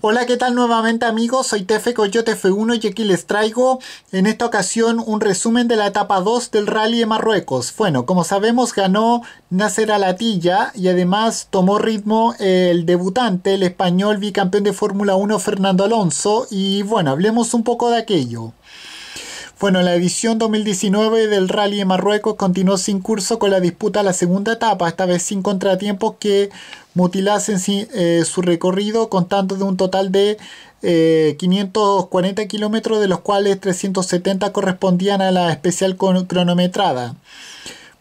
Hola, ¿qué tal nuevamente amigos? Soy Tefe Coyote F1 y aquí les traigo en esta ocasión un resumen de la etapa 2 del Rally de Marruecos. Bueno, como sabemos ganó Nasser Alatilla y además tomó ritmo el debutante, el español bicampeón de Fórmula 1 Fernando Alonso y bueno, hablemos un poco de aquello. Bueno, la edición 2019 del Rally en Marruecos continuó sin curso con la disputa a la segunda etapa, esta vez sin contratiempos que mutilasen eh, su recorrido, contando de un total de 540 eh, kilómetros, de los cuales 370 correspondían a la especial cronometrada.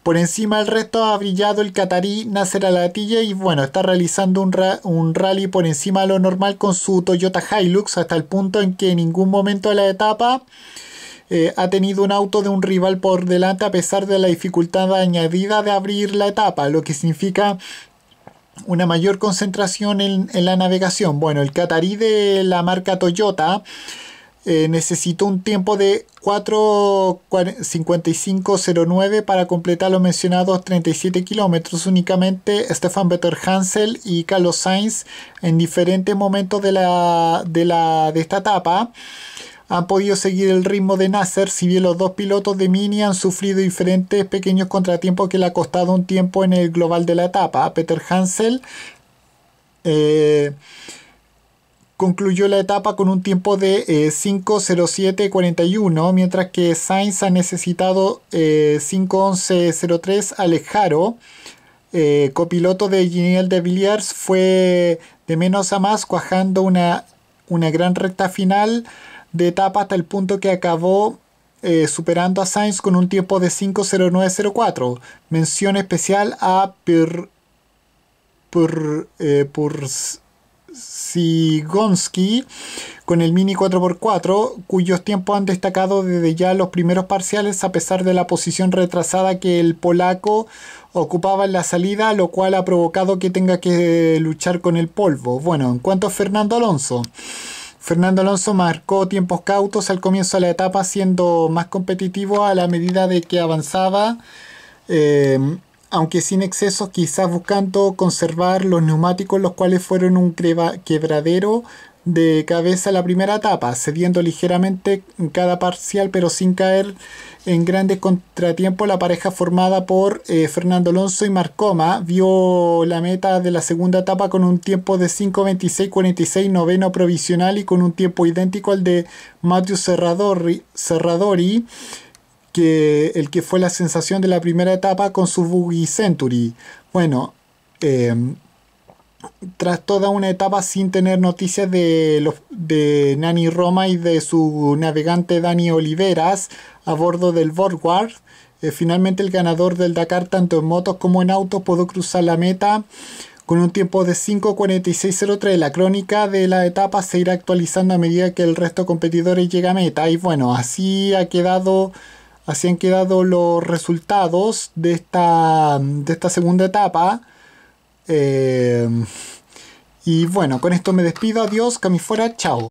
Por encima del resto ha brillado el catarí Nasser Alatilla y bueno, está realizando un, un, rally por encima de lo normal con su Toyota Hilux hasta el punto en que en ningún momento de la etapa eh, ha tenido un auto de un rival por delante a pesar de la dificultad añadida de abrir la etapa, lo que significa una mayor concentración en, la navegación. Bueno, el Qatarí de la marca Toyota eh, necesitó un tiempo de 4.55.09 para completar los mencionados 37 kilómetros. Únicamente Stefan Better Hansel y Carlos Sainz en diferentes momentos de, de, de esta etapa ...han podido seguir el ritmo de Nasser, si bien los dos pilotos de Mini han sufrido diferentes pequeños contratiempos que le ha costado un tiempo en el global de la etapa. Peter Hansel eh, concluyó la etapa con un tiempo de 5.07.41, eh, mientras que Sainz ha necesitado eh, 5.11.03 Alejaro. Eh, copiloto de Giniel de Villiers fue de menos a más cuajando una, una gran recta final de etapa hasta el punto que acabó eh, superando a Sainz con un tiempo de 5.09.04. Mención especial a Pur, por eh, con el Mini 4x4, cuyos tiempos han destacado desde ya los primeros parciales a pesar de la posición retrasada que el polaco ocupaba en la salida, lo cual ha provocado que tenga que luchar con el polvo. Bueno, en cuanto a Fernando Alonso. Fernando Alonso marcó tiempos cautos al comienzo de la etapa, siendo más competitivo a la medida de que avanzaba, eh, aunque sin excesos, quizás buscando conservar los neumáticos, los cuales fueron un quebradero de cabeza la primera etapa, cediendo ligeramente en cada parcial pero sin caer en grandes contratiempos. La pareja formada por eh, Fernando Alonso y Marcoma vio la meta de la segunda etapa con un tiempo de 5.26.46 noveno provisional y con un tiempo idéntico al de Matthew Serradori, que, el que fue la sensación de la primera etapa con su Buggy Century. Bueno, em, tras toda una etapa sin tener noticias de, los, de Nani Roma y de su navegante Dani Oliveras a bordo del Borgward. Eh, finalmente el ganador del Dakar tanto en motos como en autos pudo cruzar la meta con un tiempo de 5.46.03. La crónica de la etapa se irá actualizando a medida que el resto de competidores llega a meta. Y bueno, así ha quedado... Así han quedado los resultados de esta, de esta segunda etapa. Eh, y bueno, con esto me despido. Adiós, fuera, Chao.